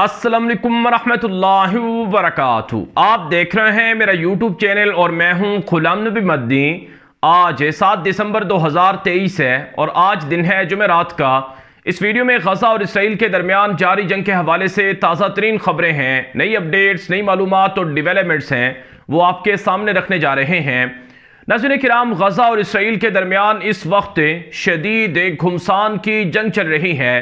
अस्सलाम वालेकुम रहमतुल्लाहि आप देख रहे हैं मेरा यूट्यूब चैनल और मैं हूं खुलम नबी मद्दी आज सात दिसंबर 2023 है और आज दिन है जुमेरात का इस वीडियो में गजा और इसराइल के दरमियान जारी जंग के हवाले से ताज़ा तरीन खबरें हैं नई अपडेट्स नई मालूम और डिवेलपमेंट्स हैं वो आपके सामने रखने जा रहे हैं नजर कराम गजा और इसराइल के दरमियान इस वक्त शदीद घुमसान की जंग चल रही है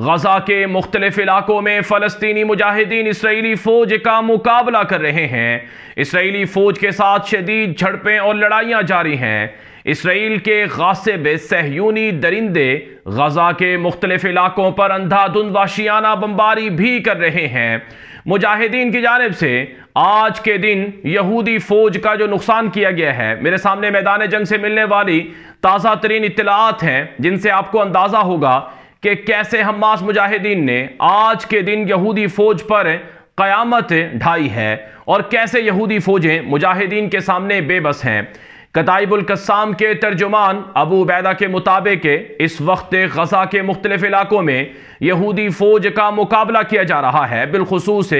गजा के मुख्तलिफ इलाकों में फलस्तीनी मुजाहिदीन इसराइली फ़ौज का मुकाबला कर रहे हैं इसराइली फ़ौज के साथ शदीद झड़पें और लड़ाइयां जारी हैं इसराइल के गासिब सहयूनी दरिंदे गजा के मुख्तलिफ इलाकों पर अंधाधुंध वाशियाना बम्बारी भी कर रहे हैं मुजाहिदीन की जानब से आज के दिन यहूदी फौज का जो नुकसान किया गया है मेरे सामने मैदान जंग से मिलने वाली ताज़ा तरीन इतलात हैं जिनसे आपको अंदाज़ा होगा कि कैसे हमास मुजाहिदीन ने आज के दिन यहूदी फौज पर क़यामत ढाई है और कैसे यहूदी फौजें मुजाहिदीन के सामने बेबस हैं कताइबुल कसाम के तर्जुमान अबू बैदा के मुताबिक इस वक्त गजा के मुख्तलिफ इलाकों में यहूदी फौज का मुकाबला किया जा रहा है बिलखसूस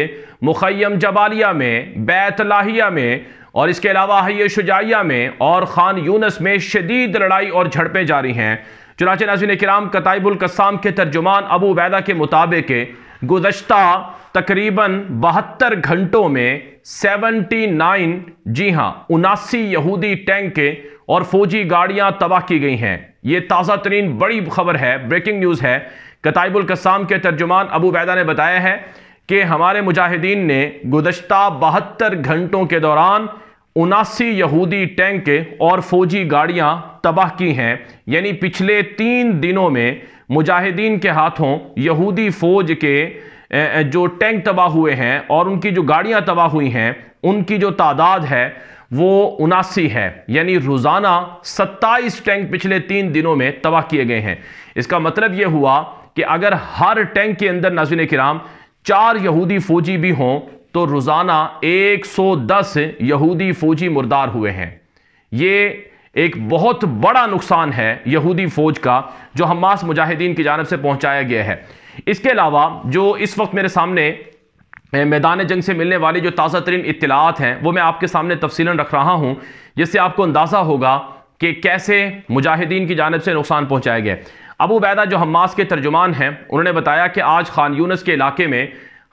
मुखयम जबालिया में बैतलाहिया में और इसके अलावा हय शुजाइया में और ख़ान यूनस में शदीद लड़ाई और झड़पें जारी हैं चुनाच नाजिन कराम कताइबुलकसाम के तर्जुमान अबू वैदा के मुताबिक गुजशत तकरीबन बहत्तर घंटों में 79 जी हाँ उनासी यहूदी टैंक और फौजी गाड़ियां तबाह की गई हैं ये ताज़ा तरीन बड़ी खबर है ब्रेकिंग न्यूज़ है कताइबुलकसाम के तर्जुमान अबू वैदा ने बताया है कि हमारे मुजाहिदीन ने गुजशत बहत्तर घंटों के दौरान उनासी यहूदी टैंक और फौजी गाड़ियां तबाह की हैं यानी पिछले तीन दिनों में मुजाहिदीन के हाथों यहूदी फौज के जो टैंक तबाह हुए हैं और उनकी जो गाड़ियां तबाह हुई हैं उनकी जो तादाद है वो उनासी है यानी रोज़ाना सत्ताईस टैंक पिछले तीन दिनों में तबाह किए गए हैं इसका मतलब यह हुआ कि अगर हर टैंक के अंदर नाजिन कराम चार यहूदी फौजी भी हों तो रोज़ाना 110 यहूदी फौजी मुर्दार हुए हैं ये एक बहुत बड़ा नुकसान है यहूदी फौज का जो हमास मुजाहिदीन की जानब से पहुंचाया गया है इसके अलावा जो इस वक्त मेरे सामने मैदान जंग से मिलने वाली जो ताज़ा तरीन इतलात हैं वो मैं आपके सामने तफसीला रख रहा हूँ जिससे आपको अंदाज़ा होगा कि कैसे मुजाहिदीन की जानब से नुकसान पहुँचाया गया अबू बैदा जो हमास के तर्जुमान हैं उन्होंने बताया कि आज खान यूनस के इलाके में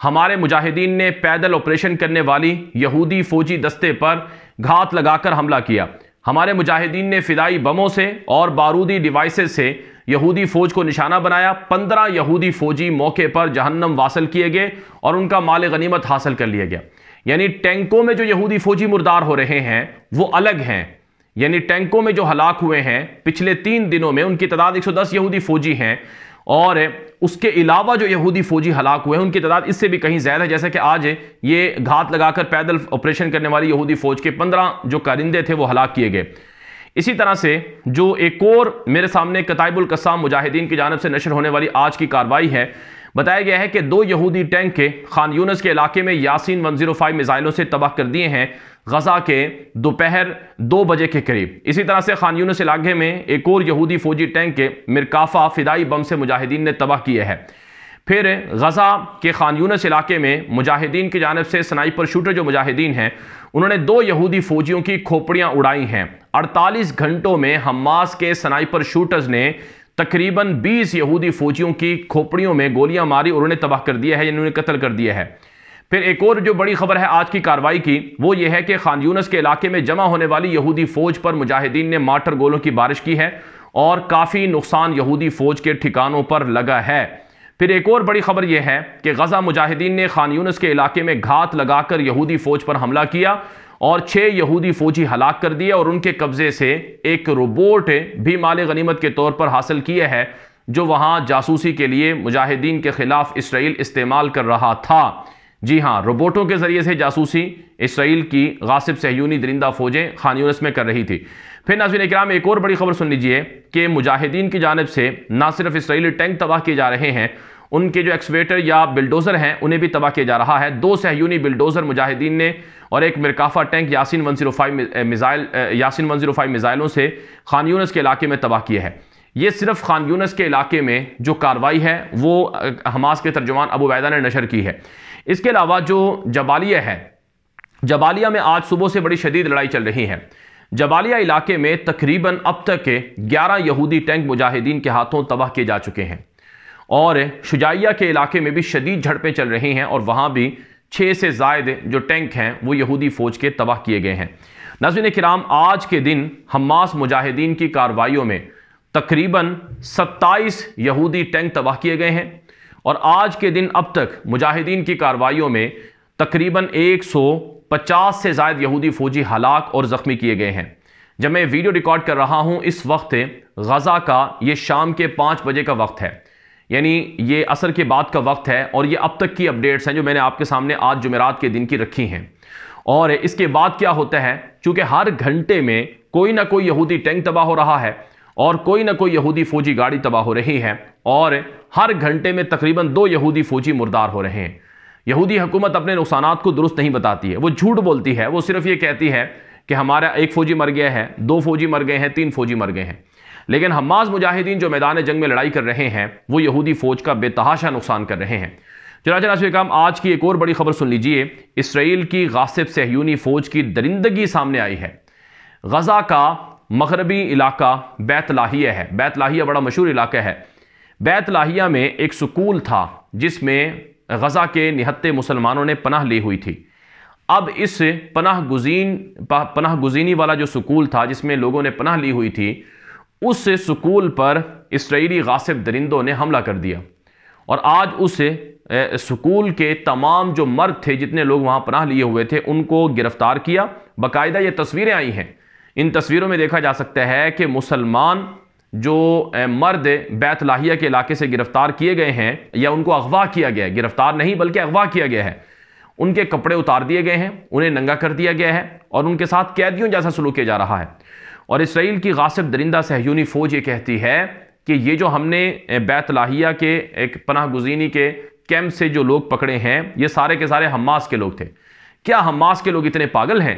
हमारे मुजाहिदीन ने पैदल ऑपरेशन करने वाली यहूदी फौजी दस्ते पर घात लगाकर हमला किया हमारे मुजाहिदीन ने फिदाई बमों से और बारूदी डिवाइसेस से यहूदी फौज को निशाना बनाया पंद्रह यहूदी फौजी मौके पर जहन्नम वासिल किए गए और उनका माल गनीमत हासिल कर लिया गया यानी टैंकों में जो यहूदी फौजी मुर्दार हो रहे हैं वो अलग हैं यानी टैंकों में जो हलाक हुए हैं पिछले तीन दिनों में उनकी तादाद 110 यहूदी फौजी हैं और उसके अलावा जो यहूदी फौजी हलाक हुए हैं उनकी तादाद इससे भी कहीं ज़्यादा है जैसे कि आज ये घात लगाकर पैदल ऑपरेशन करने वाली यहूदी फौज के पंद्रह जो कारिंदे थे वो हलाक किए गए इसी तरह से जो एक और मेरे सामने कताइबुल कसाम मुजाहिदीन की जानब से नशर होने वाली आज की कार्रवाई है बताया गया है कि दो यहूदी टैंक के खान यूनस के इलाके में यासीन 105 मिसाइलों से तबाह कर दिए हैं गजा के दोपहर दो बजे के करीब इसी तरह से खान यूनस इलाके में एक और यहूदी फौजी टैंक के मिरकाफा फिदाई बम से मुजाहिदीन ने तबाह किए हैं फिर गजा के खान यूनस इलाके में मुजाहिदीन की जानब से स्नाइपर शूटर जो मुजाहिदीन हैं उन्होंने दो यहूदी फौजियों की खोपड़ियाँ उड़ाई हैं 48 घंटों में हमास के स्नाइपर शूटर्स ने तकरीबन 20 यहूदी फौजियों की खोपड़ियों में गोलियां मारी और उन्हें तबाह कर दिया है या उन्हें कत्ल कर दिया है फिर एक और जो बड़ी खबर है आज की कार्रवाई की वो ये है कि खान यूनस के इलाके में जमा होने वाली यहूदी फौज पर मुजाहिदीन ने मार्टर गोलों की बारिश की है और काफ़ी नुकसान यहूदी फौज के ठिकानों पर लगा है फिर एक और बड़ी खबर यह है कि गजा मुजाहिदीन ने खान यूनस के इलाके में घात लगाकर यहूदी फौज पर हमला किया और छह यहूदी फौजी हलाक कर दिए और उनके कब्जे से एक रोबोट भी माल गनीमत के तौर पर हासिल किया है जो वहां जासूसी के लिए मुजाहिदीन के खिलाफ इसराइल इस्तेमाल कर रहा था जी हाँ रोबोटों के जरिए से जासूसी इसराइल की गासिब सहयूनी दरिंदा फौजें खान यूनस में कर रही थी फिर नाजिन इक्राम एक और बड़ी खबर सुन लीजिए कि मुजाहिदीन की जानब से ना सिर्फ इसराइली टैंक तबाह किए जा रहे हैं उनके जो एक्सवेटर या बिल्डोज़र हैं उन्हें भी तबाह किया जा रहा है दो सहयूनी बिल्डोज़र मुजाहिदीन ने और एक Merkava tank Yasin one zero five missile Yasin one zero five मिज़ाइलों से खान यूनस के इलाके में तबाह किया है ये सिर्फ खान यूनस के इलाके में जो कार्रवाई है वो हमास के तर्जुमान अबू वैदा ने नशर की है इसके अलावा जो जबालिया है जबालिया में आज सुबह से बड़ी शदीद लड़ाई चल रही है जबालिया इलाके में तकरीबन अब तक के 11 यहूदी टैंक मुजाहिदीन के हाथों तबाह किए जा चुके हैं और शुजाइया के इलाके में भी शदीद झड़पें चल रही हैं और वहाँ भी छः से जायद जो टैंक हैं वो यहूदी फ़ौज के तबाह किए गए हैं नजर कराम आज के दिन हमास मुजाहिदीन की कार्रवाइयों में तकरीबन 27 यहूदी टैंक तबाह किए गए हैं और आज के दिन अब तक मुजाहिदीन की कार्रवाइयों में तकरीबन 150 से ज़ायद यहूदी फौजी हलाक और ज़ख्मी किए गए हैं जब मैं वीडियो रिकॉर्ड कर रहा हूँ इस वक्त गज़ा का ये शाम के पाँच बजे का वक्त है यानी ये असर के बाद का वक्त है और ये अब तक की अपडेट्स हैं जो मैंने आपके सामने आज जुमेरात के दिन की रखी हैं और इसके बाद क्या होता है चूँकि हर घंटे में कोई ना कोई यहूदी टैंक तबाह हो रहा है और कोई ना कोई यहूदी फौजी गाड़ी तबाह हो रही है और हर घंटे में तकरीबन दो यहूदी फौजी मुर्दार हो रहे हैं यहूदी हुकूमत अपने नुकसान को दुरुस्त नहीं बताती है वो झूठ बोलती है वो सिर्फ ये कहती है कि हमारा एक फौजी मर गया है दो फौजी मर गए हैं तीन फौजी मर गए हैं लेकिन हमास मुजाहिदीन जो मैदान जंग में लड़ाई कर रहे हैं वो यहूदी फौज का बेतहाशा नुकसान कर रहे हैं चराचर काम आज की एक और बड़ी खबर सुन लीजिए इसराइल की गासिब सहयूनी फौज की दरिंदगी सामने आई है गजा का मगरबी इलाका बैत लाहिया है बैत लाहिया बड़ा मशहूर इलाका है बैत लाहिया में एक स्कूल था जिसमें गज़ा के निहत्ते मुसलमानों ने पनाह ली हुई थी अब इस पनाह गुजीन पनाह गुजीनी वाला जो सुकूल था जिसमें लोगों ने पनाह ली हुई थी उस सुकूल पर इसराइली गासिब दरिंदों ने हमला कर दिया और आज उस सुकूल के तमाम जो मर्द थे जितने लोग वहाँ पनाह लिए हुए थे उनको गिरफ़्तार किया बाकायदा ये तस्वीरें आई हैं इन तस्वीरों में देखा जा सकता है कि मुसलमान जो मर्द बैतलाहिया के इलाके से गिरफ्तार किए गए हैं या उनको अगवा किया गया है गिरफ्तार नहीं बल्कि अगवा किया गया है उनके कपड़े उतार दिए गए हैं उन्हें नंगा कर दिया गया है और उनके साथ कैदियों जैसा सलूक किया जा रहा है और इसराइल की गासिब दरिंदा सहयूनी फ़ौज ये कहती है कि ये जो हमने बैतलाहिया के एक पनाह गुजीनी के कैंप से जो लोग पकड़े हैं ये सारे के सारे हमास के लोग थे क्या हमास के लोग इतने पागल हैं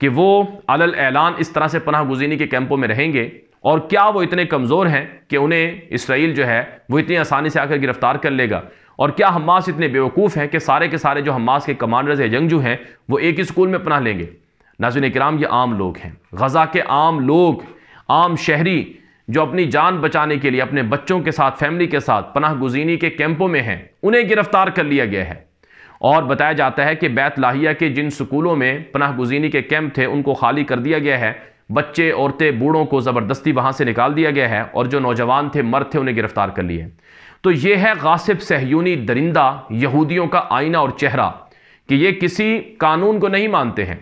कि वो अलल ऐलान इस तरह से पनाह गुजीनी के कैंपों में रहेंगे और क्या वो इतने कमज़ोर हैं कि उन्हें इसराइल जो है वो इतनी आसानी से आकर गिरफ्तार कर लेगा और क्या हमास इतने बेवकूफ़ हैं कि सारे के सारे जो हमास के कमांडर्स या जंगजू हैं वो एक ही स्कूल में पनाह लेंगे नाजिन कराम ये आम लोग हैं गज़ा के आम लोग आम शहरी जो अपनी जान बचाने के लिए अपने बच्चों के साथ फैमिली के साथ पनाह गुजीनी के कैंपों में हैं उन्हें गिरफ्तार कर लिया गया है और बताया जाता है कि बैत लाहिया के जिन स्कूलों में पनाह गुजीनी के कैंप थे उनको खाली कर दिया गया है बच्चे औरतें बूढ़ों को ज़बरदस्ती वहाँ से निकाल दिया गया है और जो नौजवान थे मर्द थे उन्हें गिरफ्तार कर लिए तो ये है गासिब सहयूनी दरिंदा यहूदियों का आईना और चेहरा कि ये किसी कानून को नहीं मानते हैं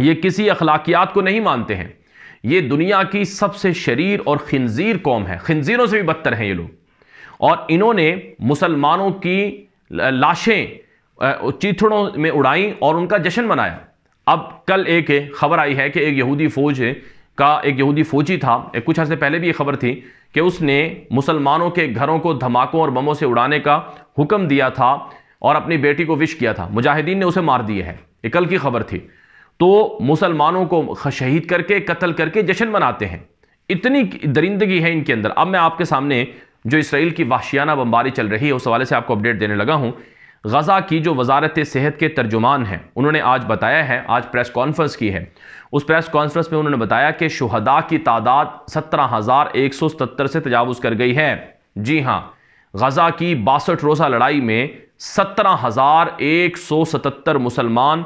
ये किसी अखलाकियात को नहीं मानते हैं ये दुनिया की सबसे शरीर और खनजीर कौम है खनजीरों से भी बदतर हैं ये लोग और इन्होंने मुसलमानों की लाशें चीथड़ों में उड़ाई और उनका जश्न मनाया अब कल एक खबर आई है कि एक यहूदी फौज का एक यहूदी फौजी था एक कुछ अर्से पहले भी ये खबर थी कि उसने मुसलमानों के घरों को धमाकों और बमों से उड़ाने का हुक्म दिया था और अपनी बेटी को विश किया था मुजाहिदीन ने उसे मार दिया है ये कल की खबर थी तो मुसलमानों को शहीद करके कत्ल करके जश्न मनाते हैं इतनी दरिंदगी है इनके अंदर अब मैं आपके सामने जो इसराइल की वाशियाना बमबारी चल रही है उस हवाले से आपको अपडेट देने लगा हूँ गज़ा की जो वजारत सेहत के तर्जुमान हैं उन्होंने आज बताया है आज प्रेस कॉन्फ्रेंस की है उस प्रेस कॉन्फ्रेंस में उन्होंने बताया कि शहदा की तादाद सत्रह हज़ार एक सौ सतर से तजावज़ कर गई है जी हाँ गज़ा की बासठ रोज़ा लड़ाई में सत्रह हज़ार एक सौ सतर मुसलमान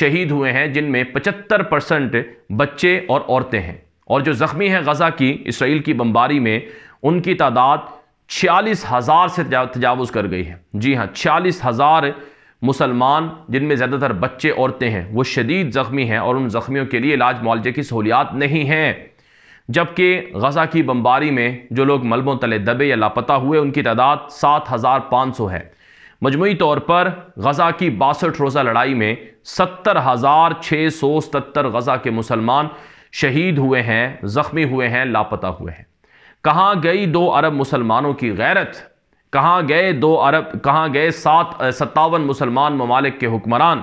शहीद हुए हैं जिनमें पचहत्तर परसेंट बच्चे और औरतें हैं और जो ज़ख्मी हैं गज़ा की इसराइल की बम्बारी में उनकी तादाद छियालीस हज़ार से तजावज़ कर गई है जी हाँ छियालीस हज़ार मुसलमान जिनमें ज़्यादातर बच्चे औरतें हैं वो शदीद ज़ख्मी हैं और उन ज़ख्मियों के लिए इलाज मुआवजे की सहूलियात नहीं हैं जबकि गजा की बम्बारी में जो लोग मलबों तले दबे या लापता हुए उनकी तादाद सात हज़ार पाँच सौ है मजमू तौर पर गजा की बासठ रोज़ा लड़ाई में सत्तर हज़ार छः सौ सतर गजा के मुसलमान शहीद हुए हैं ज़ख्मी हुए हैं लापता हुए हैं कहाँ गई दो अरब मुसलमानों की गैरत कहाँ गए दो अरब कहाँ गए सात सत्तावन मुसलमान ममालिक के हुक्मरान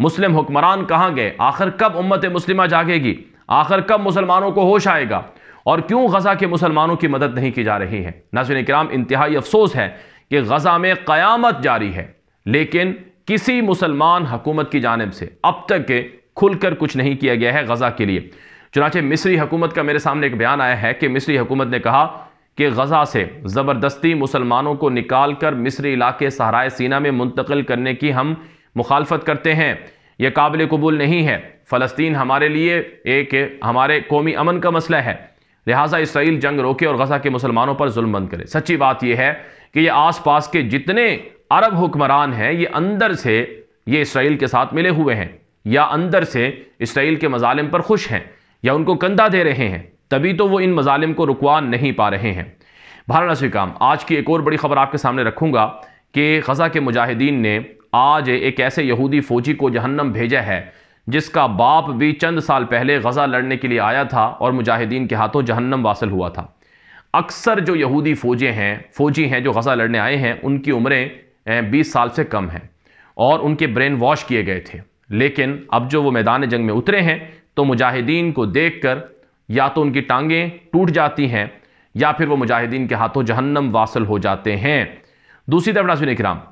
मुस्लिम हुक्मरान कहाँ गए आखिर कब उम्मत मुस्लिमा जागेगी आखिर कब मुसलमानों को होश आएगा और क्यों गज़ा के मुसलमानों की मदद नहीं की जा रही है नासिन कराम इंतहाई अफसोस है कि गज़ा में क़यामत जारी है लेकिन किसी मुसलमान हुकूमत की जानब से अब तक खुलकर कुछ नहीं किया गया है गज़ा के लिए चुनाचे मिस्री हुकूमत का मेरे सामने एक बयान आया है कि मिस्री हुकूमत ने कहा कि गज़ा से ज़बरदस्ती मुसलमानों को निकाल कर मिस्री इलाके सहराए सीना में मुंतकिल करने की हम मुखालफत करते हैं यह काबिल कबूल नहीं है फ़लस्तीन हमारे लिए एक हमारे कौमी अमन का मसला है लिहाजा इसराइल जंग रोके और गजा के मुसलमानों पर जुल्म बंद करे सच्ची बात यह है कि ये आस पास के जितने अरब हुक्मरान हैं ये अंदर से ये इसराइल के साथ मिले हुए हैं या अंदर से इसराइल के मजालिम पर खुश हैं या उनको कंधा दे रहे हैं तभी तो वो इन मजालिम को रुकवा नहीं पा रहे हैं भारत काम आज की एक और बड़ी खबर आपके सामने रखूँगा कि गज़ा के मुजाहिदीन ने आज एक ऐसे यहूदी फ़ौजी को जहन्नम भेजा है जिसका बाप भी चंद साल पहले गज़ा लड़ने के लिए आया था और मुजाहिदीन के हाथों जहन्नम वासिल हुआ था अक्सर जो यहूदी फ़ौजे हैं फ़ौजी हैं जो गज़ा लड़ने आए हैं उनकी उम्रें बीस साल से कम हैं और उनके ब्रेन वॉश किए गए थे लेकिन अब जो वो मैदान जंग में उतरे हैं तो मुजाहिदीन को देखकर या तो उनकी टांगें टूट जाती हैं या फिर वो मुजाहिदीन के हाथों जहन्नम वासल हो जाते हैं दूसरी तरफ नाजुन इकराम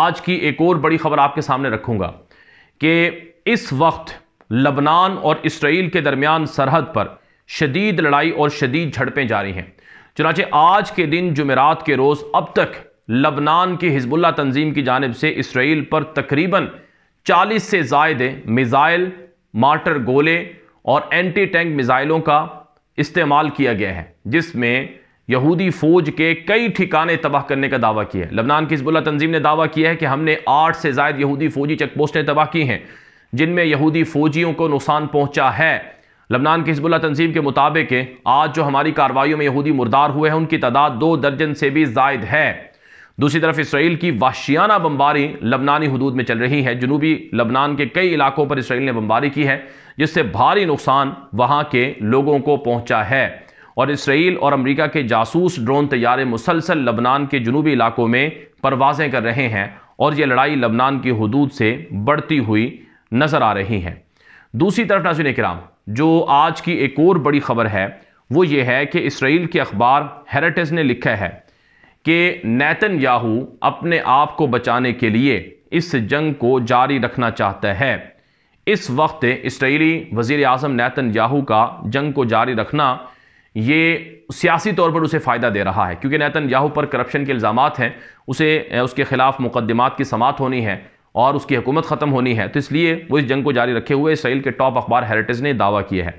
आज की एक और बड़ी खबर आपके सामने रखूंगा कि इस वक्त लबनान और इसराइल के दरमियान सरहद पर शदीद लड़ाई और शदीद झड़पें जारी हैं चुनाचे आज के दिन जुमेरात के रोज़ अब तक लबनान की हिजबुल्ला तंजीम की जानब से इसराइल पर तकरीबन 40 से जायद मिज़ाइल मार्टर गोले और एंटी टैंक मिज़ाइलों का इस्तेमाल किया गया है जिसमें यहूदी फौज के कई ठिकाने तबाह करने का दावा किया है लबनान की हिजबुल्ला तंजीम ने दावा किया है कि हमने आठ से जायद यहूदी फौजी चेकपोस्टें तबाह की हैं जिनमें यहूदी फौजियों को नुकसान पहुंचा है लबनान की हिजबुल्ला तंजीम के मुताबिक आज जो हमारी कार्रवाई में यहूदी मुर्दार हुए हैं उनकी तादाद दो दर्जन से भी जायद है दूसरी तरफ इसराइल की वाशियाना बमबारी लबनानी हदूद में चल रही है जनूबी लबनान के कई इलाकों पर इसराइल ने बमबारी की है जिससे भारी नुकसान वहाँ के लोगों को पहुँचा है और इसराइल और अमेरिका के जासूस ड्रोन तैयारे मुसलसल लबनान के जनूबी इलाकों में परवाजें कर रहे हैं और ये लड़ाई लबनान की हदूद से बढ़ती हुई नज़र आ रही है दूसरी तरफ नाजिन कराम जो आज की एक और बड़ी खबर है वो ये है कि इसराइल के अखबार हेरेटेज ने लिखा है कि नैतन याहू अपने आप को बचाने के लिए इस जंग को जारी रखना चाहता है इस वक्त इसराइली वज़ी अजम नैतन याहू का जंग को जारी रखना ये सियासी तौर पर उसे फ़ायदा दे रहा है क्योंकि नैतन याहू पर करप्शन के इल्ज़ाम हैं उसे उसके ख़िलाफ़ मुकदमात की समात होनी है और उसकी हुकूमत ख़त्म होनी है तो इसलिए वो इस जंग को जारी रखे हुए इसराइल के टॉप अखबार हेरिटेज ने दावा किया है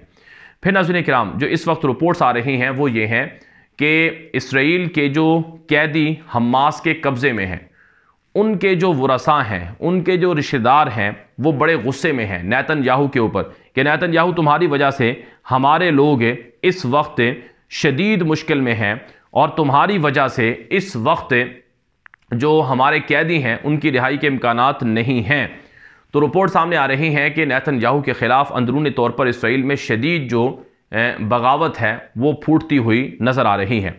फिर नाजुन कराम जो इस वक्त रिपोर्ट्स आ रही हैं वो ये हैं कि इसराइल के जो कैदी हमास के कब्ज़े में हैं उनके जो वसा हैं उनके जो रिश्तेदार हैं वो बड़े गुस्से में हैं नैतन याहू के ऊपर कि नैतन याहू तुम्हारी वजह से हमारे लोग इस वक्त शदीद मुश्किल में हैं और तुम्हारी वजह से इस वक्त जो हमारे कैदी हैं उनकी रिहाई के इम्कान नहीं हैं तो रिपोर्ट सामने आ रही हैं कि नैतन याहू के ख़िलाफ़ अंदरूनी तौर पर इसराइल में शदीद जो बगावत है वो फूटती हुई नज़र आ रही है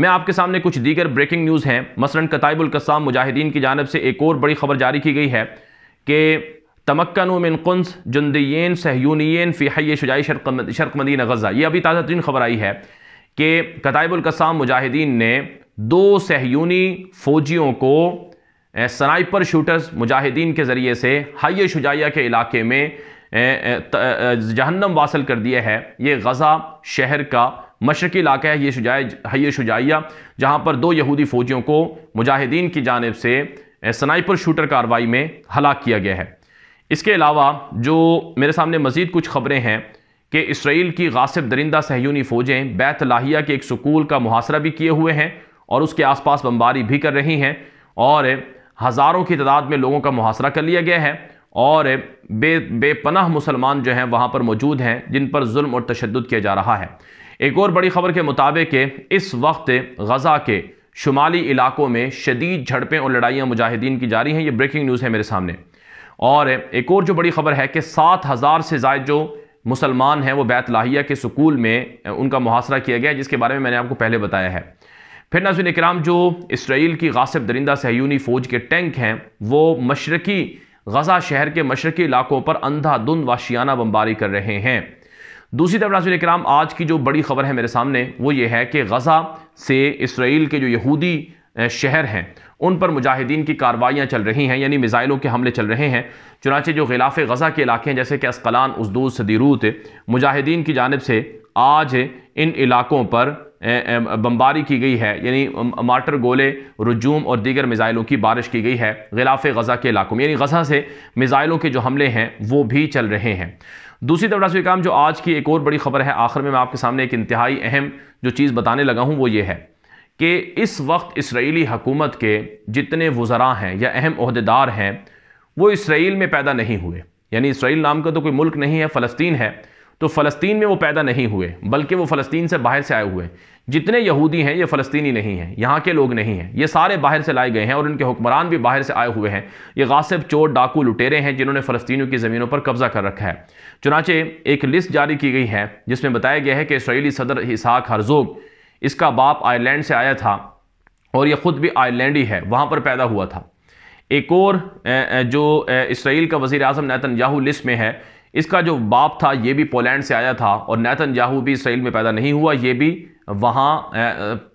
मैं आपके सामने कुछ दीगर ब्रेकिंग न्यूज़ हैं मसलन कताइबुल मुजाहिदीन की जानब से एक और बड़ी खबर जारी की गई है कि तमक्न मिन कुंस जंदीन सहयूनियन फ़िहय शुजाई शर्क शर्क मदीन गज़ा ये अभी ताज़ा तरीन खबर आई है कि कताइबुल मुजाहिदीन ने दो सहयूनी फ़ौजियों को स्नाइपर शूटर्स मुजाहिदीन के ज़रिए से हाइय शुजाया के इलाके में એ એ જહન્નમ વાસલ કર દિયા હે યે غઝા શહેર કા મશરકી इलाકા હે યે શુજાય હૈ હૈ શુજાયા જહા પર દો યહૂદી ફોજીઓ કો મુજાહિદિન કી જાનિબ સે સ્નાઈપર શૂટર કાર્યવાહી મેં હલાક કિયા ગયા હે ઇસકે ઇલાવા જો મેરે સામને મઝીદ કુછ ખબરે હે કે ઇસરાયેલ કી غાસિબ દરિંદા સહીયૂની ફોજે બૈત લાહિયા કે એક સ્કૂલ કા મુહાસરા ભી કિયે હુએ હે ઓર ઉસકે આસપાસ bombardment ભી કર રહી હે ઓર હઝારો કી તદાદ મેં લોગો કા મુહાસરા કર લિયા ગયા હે और बे बेपनाह मुसलमान जो हैं वहाँ पर मौजूद हैं जिन पर जुल्म और तशद किया जा रहा है एक और बड़ी खबर के मुताबिक इस वक्त गज़ा के शुमाली इलाकों में शदीद झड़पें और लड़ाइयाँ मुजाहिदीन की जारी हैं ये ब्रेकिंग न्यूज़ है मेरे सामने और एक और जो बड़ी खबर है कि सात हज़ार से जायद जो मुसलमान हैं वो बैत लाहिया के स्कूल में उनका मुहासरा किया गया जिसके बारे में मैंने आपको पहले बताया है फिर नाजिन इक्राम जो इसराइल की गासिब दरिंदा सहयूनी फ़ौज के टैंक हैं वो मशरकी गजा शहर के मशरकी इलाकों पर अंधाधुंध वाशियाना बमबारी कर रहे हैं दूसरी तरफ नाजुल कराम आज की जो बड़ी खबर है मेरे सामने वो ये है कि गजा से इसराइल के जो यहूदी शहर हैं उन पर मुजाहिदीन की कार्रवाइयाँ चल रही हैं यानी मिज़ाइलों के हमले चल रहे हैं चुनाचे जो गिलाफ गज़ा के इलाके हैं जैसे कि असकलान उसदूस सदीरूत मुजाहिदीन की जानब से आज इन इलाकों पर बमबारी की गई है यानी मार्टर गोले रजूम और दीगर मिज़ाइलों की बारिश की गई है गिलाफ गज़ा के इलाकों में यानी गज़ा से मिज़ाइलों के जो हमले हैं वो भी चल रहे हैं दूसरी तरफ रास्वी काम जो आज की एक और बड़ी खबर है आखिर में मैं आपके सामने एक इंतहाई अहम जो चीज़ बताने लगा हूँ वो ये है कि इस वक्त इसराइली हकूमत के जितने वज़रा हैं या अहम अहदेदार हैं वो इसराइल में पैदा नहीं हुए यानी इसराइल नाम का तो कोई मुल्क नहीं है फ़लस्तीन है तो फ़लस्तीन में वो पैदा नहीं हुए बल्कि वो फ़लस्तीन से बाहर से आए हुए जितने यहूदी हैं ये फ़लस्तीनी नहीं हैं यहाँ के लोग नहीं हैं ये सारे बाहर से लाए गए हैं और इनके हुक्मरान भी बाहर से आए हुए हैं ये गासिब चोर डाकू लुटेरे हैं जिन्होंने फलस्तियों की ज़मीनों पर कब्ज़ा कर रखा है चुनाचे एक लिस्ट जारी की गई है जिसमें बताया गया है कि इसराइली सदर इसहाक हरजोग इसका बाप आयरलैंड से आया था और यह ख़ुद भी ही है वहाँ पर पैदा हुआ था एक और जो इसराइल का वज़ी अजम नैतन याहू लिस्ट में है इसका जो बाप था ये भी पोलैंड से आया था और नैतन याहू भी इसराइल में पैदा नहीं हुआ ये भी वहाँ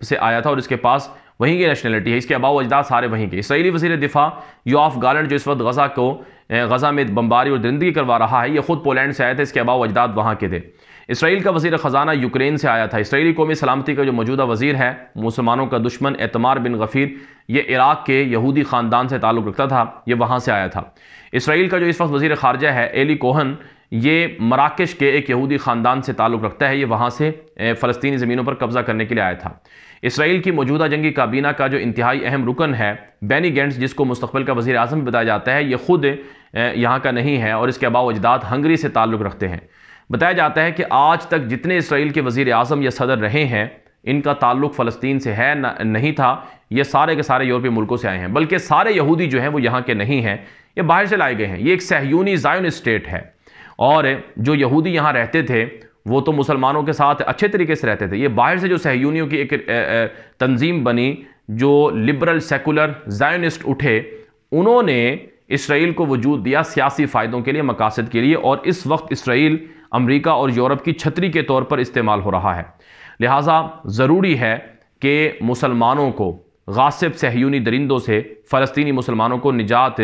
से आया था और इसके पास वहीं की नेशनलिटी है इसके अबाव अजदाद सारे वहीं के इसराइली वजीर दिफा यूआफ गालंड जो इस वक्त गजा को गजा में बम्बारी और दरिंदगी करवा रहा है ये खुद पोलैंड से आए थे इसके अबाव अजदाद वहाँ के थे इसराइल का वजीर ख़जाना यूक्रेन से आया था इसराइली कौमी सलामती का जो मौजूदा वजीर है मुसलमानों का दुश्मन एतमार बिन गफ़ीर ये इराक़ के यहूदी ख़ानदान से ताल्लुक़ रखता था ये वहाँ से आया था इसराइल का जो इस वक्त वजीर खारजा है एली कोहन ये मराकश के एक यहूदी ख़ानदान से ताल्लुक़ रखता है ये वहाँ से फ़लस्तीनी ज़मीनों पर कब्ज़ा करने के लिए आया था इसराइल की मौजूदा जंगी काबीना का जो इंतहाई अहम रुकन है बैनी गेंट्स जिसको मुस्तबिल का वजी अजम बताया जाता है ये ख़ुद यहाँ का नहीं है और इसके अबाव अजदाद हंगरी से ताल्लुक़ रखते हैं बताया जाता है कि आज तक जितने इसराइल के वज़ी अजम या सदर रहे हैं इनका ताल्लुक़ फ़लस्तीन से है न, नहीं था ये सारे के सारे यूरोपीय मुल्कों से आए हैं बल्कि सारे यहूदी जो हैं वो यहाँ के नहीं हैं ये बाहर से लाए गए हैं ये एक सहयूनी जायन स्टेट है और जो यहूदी यहाँ रहते थे वो तो मुसलमानों के साथ अच्छे तरीके से रहते थे ये बाहर से जो सहयूनियों की एक तंजीम बनी जो लिबरल सेकुलर जायनिस्ट उठे उन्होंने इसराइल को वजूद दिया सियासी फ़ायदों के लिए मकासद के लिए और इस वक्त इसराइल अमेरिका और यूरोप की छतरी के तौर पर इस्तेमाल हो रहा है लिहाजा ज़रूरी है कि मुसलमानों को गासिब सहयूनी दरिंदों से फ़लस्तनी मुसलमानों को निजात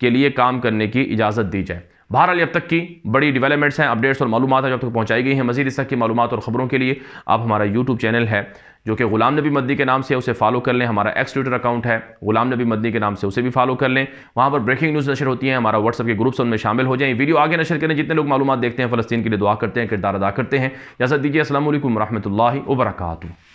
के लिए काम करने की इजाज़त दी जाए बहरहाल अब तक की बड़ी डेवलपमेंट्स हैं अपडेट्स और मालूम है जब तक पहुँचाई गई हैं मजीद इस तक की मालूम और खबरों के लिए आप हमारा यूट्यूब चैनल है जो कि गुलाम नबी मदनी के नाम से उसे फॉलो कर लें हमारा एक्स ट्विटर अकाउंट है गुलाम नबी मदनी के नाम से उसे भी फॉलो कर लें वहाँ पर ब्रेकिंग न्यूज़ नशर होती है हमारा व्हाट्सअप के ग्रुप्स उनमें शामिल हो जाएं वीडियो आगे नशर करें जितने लोग मालूम देखते हैं फलस्तीन के लिए दुआ करते हैं किरदार अदा करते हैं जैसा दीजिए असल वरहमल वर्का